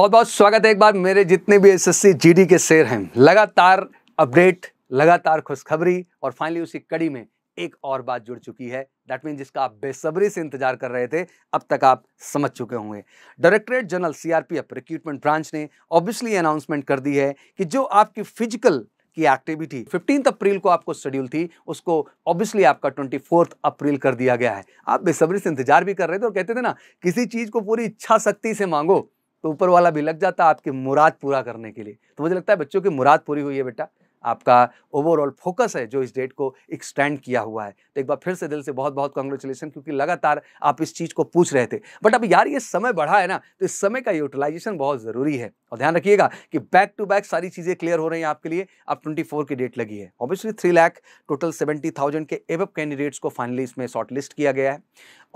बहुत बहुत स्वागत है एक बार मेरे जितने भी एसएससी जीडी के शेर हैं लगातार अपडेट लगातार खुशखबरी और फाइनली उसी कड़ी में एक और बात जुड़ चुकी है दैट मीन जिसका आप बेसब्री से इंतजार कर रहे थे अब तक आप समझ चुके होंगे directorate general CRPF recruitment branch ने ऑब्वियसली अनाउंसमेंट कर दी है कि जो आपकी फिजिकल की एक्टिविटी फिफ्टीन अप्रैल को आपको शेड्यूल थी उसको ऑब्वियसली आपका ट्वेंटी फोर्थ अप्रैल कर दिया गया है आप बेसब्री से इंतजार भी कर रहे थे और कहते थे ना किसी चीज़ को पूरी इच्छा शक्ति से मांगो तो ऊपर वाला भी लग जाता आपकी मुराद पूरा करने के लिए तो मुझे लगता है बच्चों की मुराद पूरी हुई है बेटा आपका ओवरऑल फोकस है जो इस डेट को एक्सटेंड किया हुआ है तो एक बार फिर से दिल से बहुत बहुत कॉन्ग्रेचुलेसन क्योंकि लगातार आप इस चीज़ को पूछ रहे थे बट अब यार ये समय बढ़ा है ना तो इस समय का यूटिलाइजेशन बहुत ज़रूरी है और ध्यान रखिएगा कि बैक टू बैक सारी चीज़ें क्लियर हो रही हैं आपके लिए अब ट्वेंटी की डेट लगी है obviously three lakh total seventy thousand के एव कैंडिडेट्स को फाइनली इसमें शॉर्ट किया गया है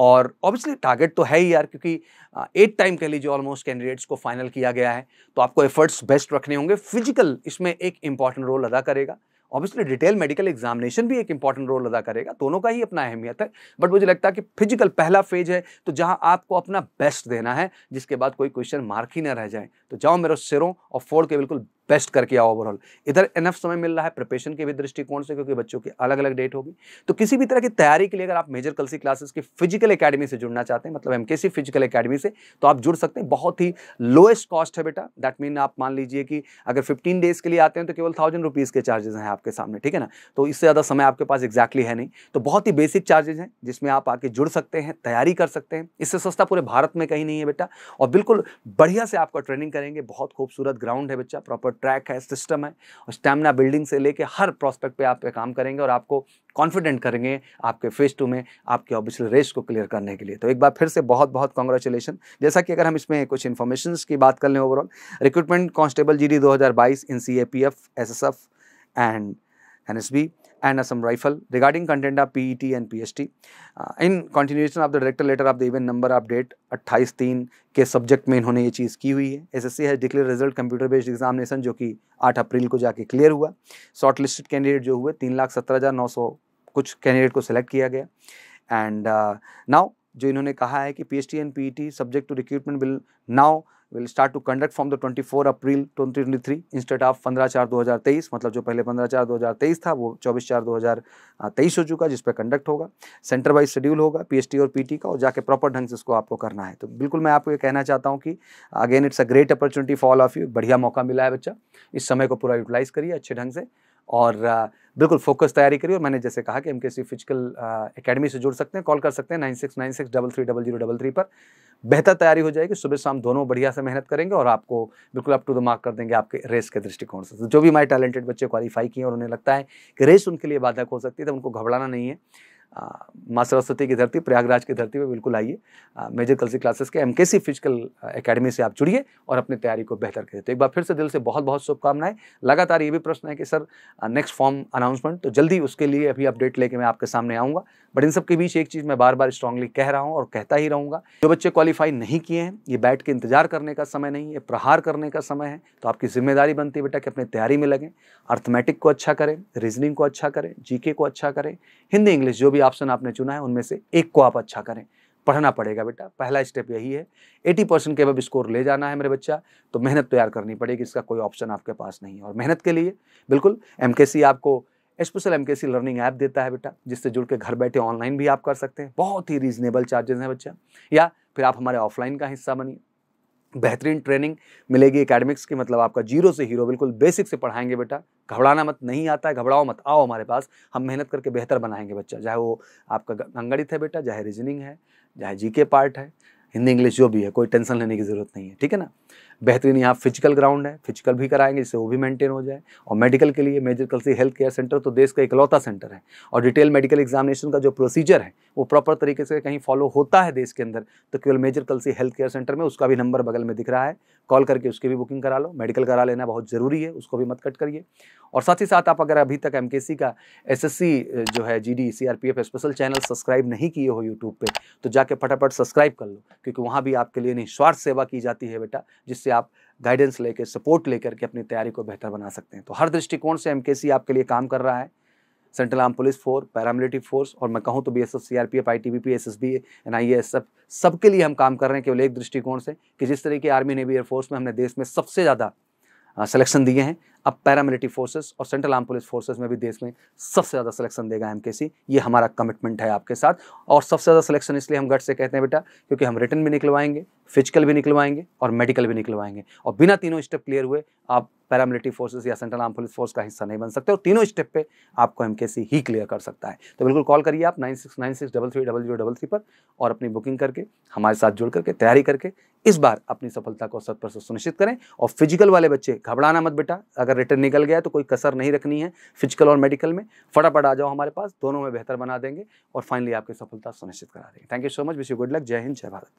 और ऑब्वियसली टारगेट तो है ही यार क्योंकि एट टाइम के लिए जो ऑलमोस्ट कैंडिडेट्स को फाइनल किया गया है तो आपको एफर्ट्स बेस्ट रखने होंगे फिजिकल इसमें एक इंपॉर्टेंट रोल अदा करेगा ऑब्वियसली डिटेल मेडिकल एग्जामिनेशन भी एक इंपॉर्टेंट रोल अदा करेगा दोनों का ही अपना अहमियत है बट मुझे लगता है कि फिजिकल पहला फेज है तो जहां आपको अपना बेस्ट देना है जिसके बाद कोई क्वेश्चन मार्क ही ना रह जाए तो जाओ मेरे सिरों और फोड़ के बिल्कुल बेस्ट करके आओ ओवरऑल इधर इनफ समय मिल रहा है प्रिपरेशन के भी दृष्टिकोण से क्योंकि बच्चों की अलग अलग डेट होगी तो किसी भी तरह की तैयारी के लिए अगर आप मेजर कलसी क्लासेस की फिजिकल एकेडमी से जुड़ना चाहते हैं मतलब एमकेसी फिजिकल एकेडमी से तो आप जुड़ सकते हैं बहुत ही लोएस्ट कॉस्ट है बेटा दैट मीन आप मान लीजिए कि अगर फिफ्टीन डेज के लिए आते हैं तो केवल थाउजेंड रुपीज़ के चार्जेज हैं आपके सामने ठीक है ना तो इससे ज़्यादा समय आपके पास एक्जैक्टली है नहीं तो बहुत ही बेसिक चार्जेज हैं जिसमें आप आके जुड़ सकते हैं तैयारी कर सकते हैं इससे सस्ता पूरे भारत में कहीं नहीं है बेटा और बिल्कुल बढ़िया से आपका ट्रेनिंग करेंगे बहुत खूबसूरत ग्राउंड है बच्चा प्रॉपर ट्रैक है सिस्टम है और स्टेमिना बिल्डिंग से लेके हर प्रोस्पेक्ट पे आप पे काम करेंगे और आपको कॉन्फिडेंट करेंगे आपके फेज टू में आपके ऑफिशियल रेस को क्लियर करने के लिए तो एक बार फिर से बहुत बहुत कॉन्ग्रेचुलेसन जैसा कि अगर हम इसमें कुछ इन्फॉर्मेशन की बात कर लें overall recruitment constable G D दो हज़ार बाईस in C A P F S S F and N S B and Assam Rifle regarding contenda PET and PST. Uh, in continuation of the director letter of the event number update 28 तीन के subject में इन्होंने ये चीज़ की हुई है S S C has declare result computer based examination जो कि 8 अप्रैल को जाके क्लियर हुआ शॉर्ट लिस्टेड कैंडिडेट जो हुए तीन लाख सत्रह हज़ार नौ सौ कुछ कैंडिडेट को सिलेक्ट किया गया एंड नाउ uh, जो इन्होंने कहा है कि P H T and P E T subject to recruitment bill now will start to conduct from the 24 April 2023 instead of पंद्रह चार 2023 मतलब जो पहले पंद्रह चार 2023 था वो चौबीस चार 2023 हो चुका जिस पर कंडक्ट होगा सेंटर वाइज शेड्यूल होगा टी और पीटी का और जाके प्रॉपर ढंग से इसको आपको करना है तो बिल्कुल मैं आपको ये कहना चाहता हूँ कि again it's a great opportunity for all of you बढ़िया मौका मिला है बच्चा इस समय को पूरा यूटिलाइज करिए अच्छे ढंग से और uh, बिल्कुल फोकस तैयारी करिए और मैंने जैसे कहा कि M K C physical academy से जुड़ सकते हैं कॉल कर सकते हैं nine six nine six double three double zero double three पर बेहतर तैयारी हो जाएगी सुबह शाम दोनों बढ़िया से मेहनत करेंगे और आपको बिल्कुल अप टू द मार्क कर देंगे आपके रेस के दृष्टिकोण से तो जो भी माई टैलेंटेड बच्चे क्वालिफाई किए और उन्हें लगता है कि रेस उनके लिए बाधक हो सकती है तो उनको घबराना नहीं है माँ सरस्वती की धरती प्रयागराज की धरती पर बिल्कुल आइए मेजर कल्सी क्लासेस के M K C physical academy से आप जुड़िए और अपनी तैयारी को बेहतर करिए तो एक बार फिर से दिल से बहुत बहुत शुभकामनाएं लगातार ये भी प्रश्न है कि सर नेक्स्ट फॉर्म अनाउंसमेंट तो जल्दी उसके लिए अभी अपडेट लेके मैं आपके सामने आऊँगा बट इन सब के बीच एक चीज़ मैं बार बार स्ट्रांगली कह रहा हूँ और कहता ही रहूँगा जो बच्चे क्वालिफाई नहीं किए हैं ये बैठ के इंतजार करने का समय नहीं है प्रहार करने का समय है तो आपकी जिम्मेदारी बनती है बेटा कि अपनी तैयारी में लगें अर्थमेटिक को अच्छा करें रीजनिंग को अच्छा करें जीके को अच्छा करें हिंदी इंग्लिश जो भी ऑप्शन आपने चुना है उनमें से एक को आप अच्छा करें पढ़ना पड़ेगा बेटा पहला स्टेप यही है एटी परसेंट के अब स्कोर ले जाना है मेरे बच्चा तो मेहनत तैयार तो करनी पड़ेगी इसका कोई ऑप्शन आपके पास नहीं है और मेहनत के लिए बिल्कुल एम आपको स्पेशल एम लर्निंग ऐप देता है बेटा जिससे जुड़ के घर बैठे ऑनलाइन भी आप कर सकते हैं बहुत ही रीजनेबल चार्जेस हैं बच्चा या फिर आप हमारे ऑफलाइन का हिस्सा बनिए बेहतरीन ट्रेनिंग मिलेगी एकेडमिक्स की मतलब आपका जीरो से हीरो बिल्कुल बेसिक से पढ़ाएंगे बेटा घबराना मत नहीं आता है घबराओ मत आओ हमारे पास हम मेहनत करके बेहतर बनाएंगे बच्चा चाहे वो आपका अंगणित है बेटा चाहे रीजनिंग है चाहे जीके पार्ट है हिंदी इंग्लिश जो भी है कोई टेंशन लेने की ज़रूरत नहीं है ठीक है ना बेहतरीन यहाँ फिजिकल ग्राउंड है फिजिकल भी कराएंगे जिससे वो भी मेंटेन हो जाए और मेडिकल के लिए major Kalsi health care centre तो देश का इकलौता सेंटर है और डिटेल मेडिकल एग्जामिनेशन का जो प्रोसीजर है वो प्रॉपर तरीके से कहीं फॉलो होता है देश के अंदर तो केवल major Kalsi health care centre में उसका भी नंबर बगल में दिख रहा है कॉल करके उसकी भी बुकिंग करा लो मेडिकल करा लेना बहुत ज़रूरी है उसको भी मत कट करिए और साथ ही साथ आप अगर अभी तक एम का एस जो है G D special channel subscribe नहीं किए हो यूट्यूब पर तो जाके फटाफट सब्सक्राइब कर लो क्योंकि वहाँ भी आपके लिए निस्वार्थ सेवा की जाती है बेटा जिस जिससे आप गाइडेंस लेकर सपोर्ट लेकर के अपनी तैयारी को बेहतर बना सकते हैं तो हर दृष्टिकोण से एम आपके लिए काम कर रहा है central arm police force paramilitary force और मैं कहूँ तो B S F C R P F I T B P S S B N I S F सबके लिए हम काम कर रहे हैं केवल एक दृष्टिकोण से कि जिस तरीके आर्मी नेवी एयरफोर्स में हमने देश में सबसे ज़्यादा सिलेक्शन दिए हैं अब पैरामिलिट्री फोर्सेस और सेंट्रल आर्म पुलिस फोर्सेस में भी देश में सबसे ज़्यादा सिलेक्शन देगा एम ये हमारा कमिटमेंट है आपके साथ और सबसे ज़्यादा सिलेक्शन इसलिए हम गट से कहते हैं बेटा क्योंकि हम रिटर्न भी निकलवाएंगे फिजिकल भी निकलवाएंगे और मेडिकल भी निकलवाएंगे और बिना तीनों स्टेप क्लियर हुए आप पैरामिलिट्री फोर्सेस या सेंट्रल आर्म पुलिस फोर्स का हिस्सा नहीं बन सकते और तीनों स्टेप पर आपको एम ही क्लियर कर सकता है तो बिल्कुल कॉल करिए आप nine six nine six double three double zero double three पर और अपनी बुकिंग करके हमारे साथ जुड़ करके तैयारी करके इस बार अपनी सफलता को सत प्रतिशत सुनिश्चित करें और फिजिकल वाले बच्चे घबराना मत बेटा अगर रिटर्न निकल गया तो कोई कसर नहीं रखनी है फिजिकल और मेडिकल में फटाफट आ जाओ हमारे पास दोनों में बेहतर बना देंगे और फाइनली आपकी सफलता सुनिश्चित करा देंगे thank you so much wish you good luck जय हिंद जय भारत